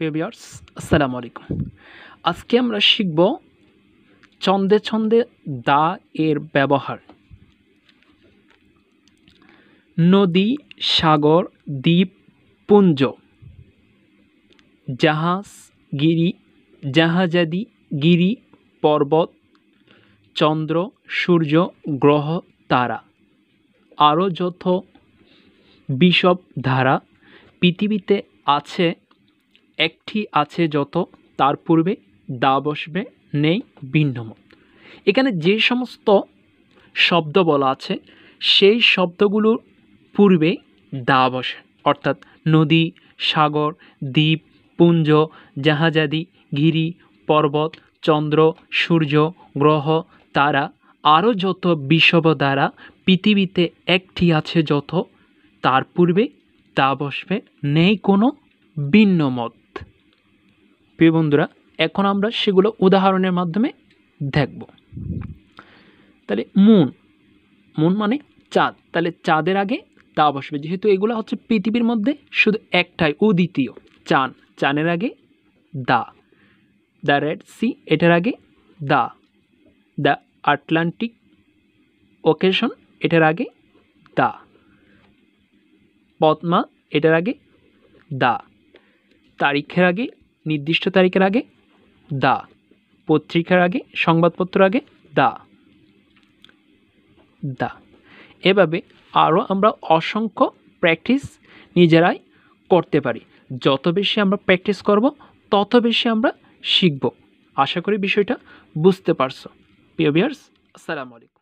পেবিয়ার্স আসসালামু আলাইকুম আজকে আমরা শিখব ছন্দে ছন্দে দা এর ব্যবহার নদী সাগর দ্বীপ পুঞ্জ জাহাজ গিরি জাহাজাদি গিরি পর্বত চন্দ্র সূর্য গ্রহ তারা আরও যত বিষব ধারা পৃথিবীতে আছে একটি আছে যত তার পূর্বে দা বসবে নেই ভিন্নমত এখানে যে সমস্ত শব্দ বলা আছে সেই শব্দগুলোর পূর্বে দা বসে অর্থাৎ নদী সাগর দ্বীপ পুঞ্জ জাহাজাদি গিরি পর্বত চন্দ্র সূর্য গ্রহ তারা আরও যত বিষব দ্বারা পৃথিবীতে একটি আছে যত তার পূর্বে তা বসবে নেই কোনো ভিন্ন প্রিয় বন্ধুরা এখন আমরা সেগুলো উদাহরণের মাধ্যমে দেখব তাহলে মুন মুন মানে চাঁদ তাহলে চাঁদের আগে তা বসবে যেহেতু এগুলো হচ্ছে পৃথিবীর মধ্যে শুধু একটাই উদ্বিতীয় চান চানের আগে দা দ্য রেড সি এটার আগে দা দ্য আটলান্টিক ওকেশন এটার আগে দা পদ্মা এটার আগে দা তারিখের আগে নির্দিষ্ট তারিখের আগে দা পত্রিকার আগে সংবাদপত্র আগে দা দা এভাবে আরও আমরা অসংখ্য প্র্যাকটিস নিজেরাই করতে পারি যত বেশি আমরা প্র্যাকটিস করব তত বেশি আমরা শিখব আশা করি বিষয়টা বুঝতে পারছো প্রিয় আসসালামু আলাইকুম